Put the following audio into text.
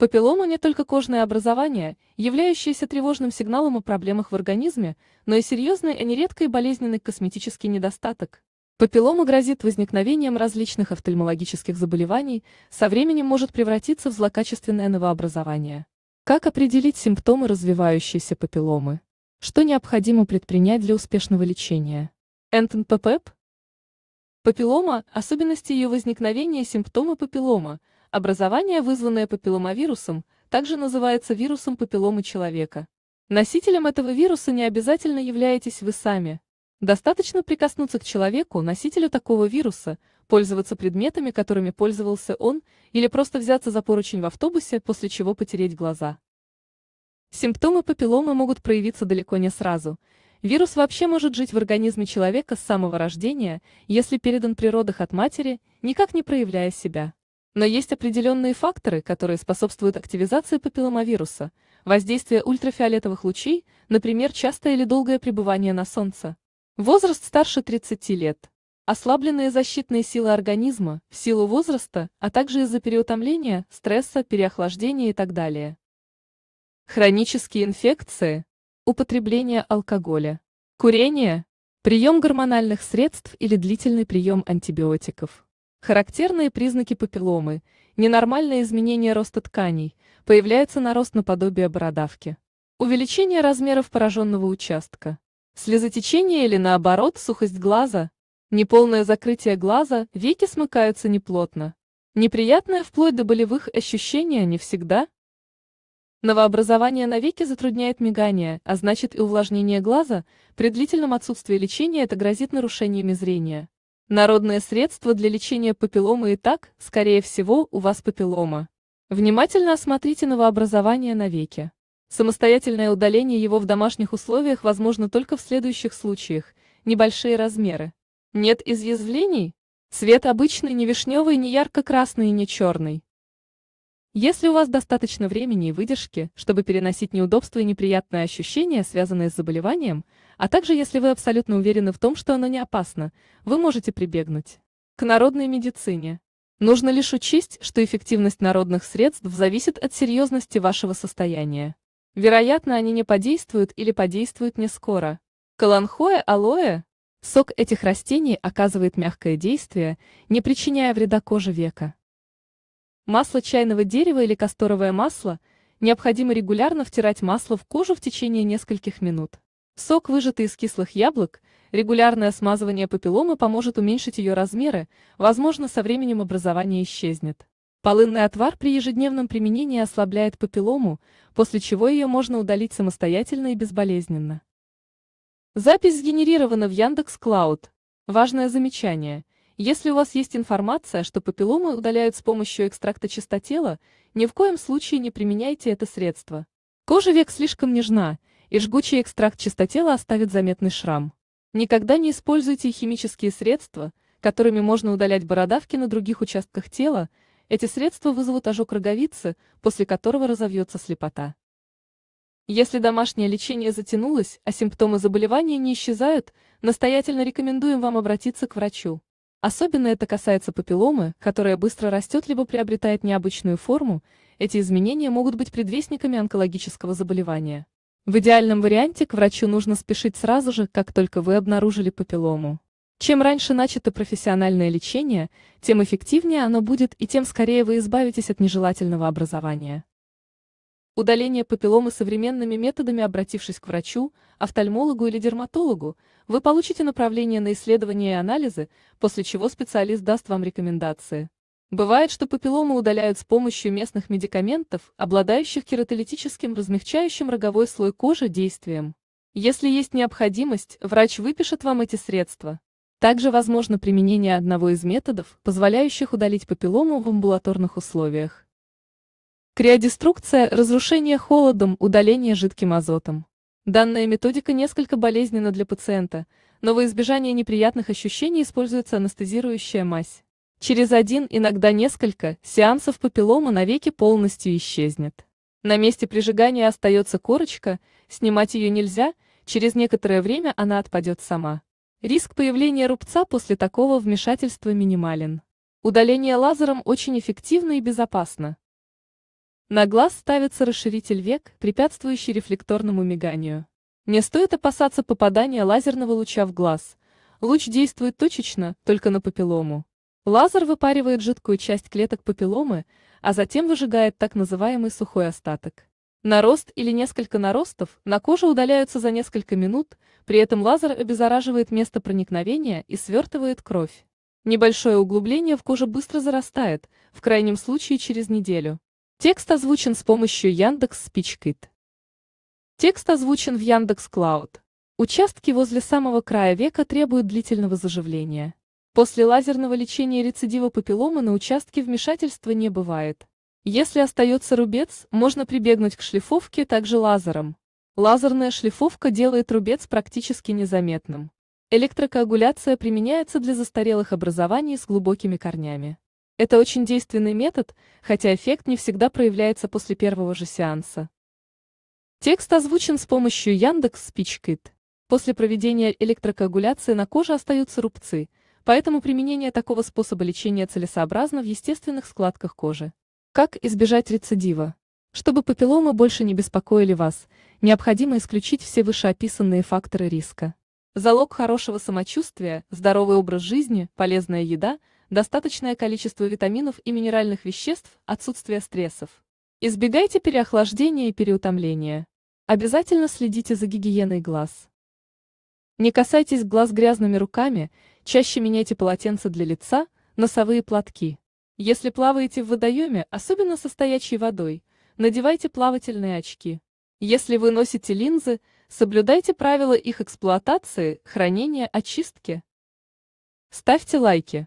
Папиллома не только кожное образование, являющееся тревожным сигналом о проблемах в организме, но и серьезный, а нередко и болезненный косметический недостаток. Папиллома грозит возникновением различных офтальмологических заболеваний, со временем может превратиться в злокачественное новообразование. Как определить симптомы развивающейся папилломы? Что необходимо предпринять для успешного лечения? Энтон Папиллома, особенности ее возникновения симптомы папиллома – Образование, вызванное папилломавирусом, также называется вирусом папилломы человека. Носителем этого вируса не обязательно являетесь вы сами. Достаточно прикоснуться к человеку, носителю такого вируса, пользоваться предметами, которыми пользовался он, или просто взяться за поручень в автобусе, после чего потереть глаза. Симптомы папилломы могут проявиться далеко не сразу. Вирус вообще может жить в организме человека с самого рождения, если передан при родах от матери, никак не проявляя себя. Но есть определенные факторы, которые способствуют активизации папилломавируса, воздействие ультрафиолетовых лучей, например, частое или долгое пребывание на солнце. Возраст старше 30 лет. Ослабленные защитные силы организма в силу возраста, а также из-за переутомления, стресса, переохлаждения и так далее. Хронические инфекции. Употребление алкоголя. Курение. Прием гормональных средств или длительный прием антибиотиков. Характерные признаки папилломы – ненормальное изменение роста тканей, появляется нарост наподобие бородавки. Увеличение размеров пораженного участка. Слезотечение или наоборот сухость глаза. Неполное закрытие глаза, веки смыкаются неплотно. Неприятное вплоть до болевых ощущения не всегда. Новообразование на веке затрудняет мигание, а значит и увлажнение глаза, при длительном отсутствии лечения это грозит нарушениями зрения. Народное средство для лечения папилломы и так, скорее всего, у вас папиллома. Внимательно осмотрите новообразование на веке. Самостоятельное удаление его в домашних условиях возможно только в следующих случаях. Небольшие размеры. Нет изъязвлений? Цвет обычный, не вишневый, не ярко-красный и не черный. Если у вас достаточно времени и выдержки, чтобы переносить неудобства и неприятные ощущения, связанные с заболеванием, а также если вы абсолютно уверены в том, что оно не опасно, вы можете прибегнуть к народной медицине. Нужно лишь учесть, что эффективность народных средств зависит от серьезности вашего состояния. Вероятно, они не подействуют или подействуют не скоро. Каланхоэ, алоэ. Сок этих растений оказывает мягкое действие, не причиняя вреда коже века. Масло чайного дерева или касторовое масло необходимо регулярно втирать масло в кожу в течение нескольких минут. Сок, выжатый из кислых яблок, регулярное смазывание папилломы поможет уменьшить ее размеры, возможно, со временем образование исчезнет. Полынный отвар при ежедневном применении ослабляет папиллому, после чего ее можно удалить самостоятельно и безболезненно. Запись сгенерирована в Яндекс.Клауд. Важное замечание – если у вас есть информация, что папилломы удаляют с помощью экстракта чистотела, ни в коем случае не применяйте это средство. Кожа век слишком нежна, и жгучий экстракт чистотела оставит заметный шрам. Никогда не используйте химические средства, которыми можно удалять бородавки на других участках тела, эти средства вызовут ожог роговицы, после которого разовьется слепота. Если домашнее лечение затянулось, а симптомы заболевания не исчезают, настоятельно рекомендуем вам обратиться к врачу. Особенно это касается папилломы, которая быстро растет либо приобретает необычную форму, эти изменения могут быть предвестниками онкологического заболевания. В идеальном варианте к врачу нужно спешить сразу же, как только вы обнаружили папиллому. Чем раньше начато профессиональное лечение, тем эффективнее оно будет и тем скорее вы избавитесь от нежелательного образования. Удаление папилломы современными методами, обратившись к врачу, офтальмологу или дерматологу, вы получите направление на исследование и анализы, после чего специалист даст вам рекомендации. Бывает, что папилломы удаляют с помощью местных медикаментов, обладающих кератолитическим, размягчающим роговой слой кожи действием. Если есть необходимость, врач выпишет вам эти средства. Также возможно применение одного из методов, позволяющих удалить папиллому в амбулаторных условиях. Криодеструкция – разрушение холодом, удаление жидким азотом. Данная методика несколько болезненна для пациента, но во избежание неприятных ощущений используется анестезирующая мазь. Через один, иногда несколько, сеансов папиллома навеки полностью исчезнет. На месте прижигания остается корочка, снимать ее нельзя, через некоторое время она отпадет сама. Риск появления рубца после такого вмешательства минимален. Удаление лазером очень эффективно и безопасно. На глаз ставится расширитель век, препятствующий рефлекторному миганию. Не стоит опасаться попадания лазерного луча в глаз. Луч действует точечно, только на папиллому. Лазер выпаривает жидкую часть клеток папилломы, а затем выжигает так называемый сухой остаток. Нарост или несколько наростов на коже удаляются за несколько минут, при этом лазер обеззараживает место проникновения и свертывает кровь. Небольшое углубление в коже быстро зарастает, в крайнем случае через неделю. Текст озвучен с помощью Яндекс Спичкит. Текст озвучен в Яндекс Клауд. Участки возле самого края века требуют длительного заживления. После лазерного лечения рецидива папилломы на участке вмешательства не бывает. Если остается рубец, можно прибегнуть к шлифовке также лазером. Лазерная шлифовка делает рубец практически незаметным. Электрокоагуляция применяется для застарелых образований с глубокими корнями. Это очень действенный метод, хотя эффект не всегда проявляется после первого же сеанса. Текст озвучен с помощью Яндекс Спичкит. После проведения электрокоагуляции на коже остаются рубцы, поэтому применение такого способа лечения целесообразно в естественных складках кожи. Как избежать рецидива? Чтобы папилломы больше не беспокоили вас, необходимо исключить все вышеописанные факторы риска. Залог хорошего самочувствия, здоровый образ жизни, полезная еда – достаточное количество витаминов и минеральных веществ, отсутствие стрессов. Избегайте переохлаждения и переутомления. Обязательно следите за гигиеной глаз. Не касайтесь глаз грязными руками, чаще меняйте полотенца для лица, носовые платки. Если плаваете в водоеме, особенно со стоячей водой, надевайте плавательные очки. Если вы носите линзы, соблюдайте правила их эксплуатации, хранения, очистки. Ставьте лайки.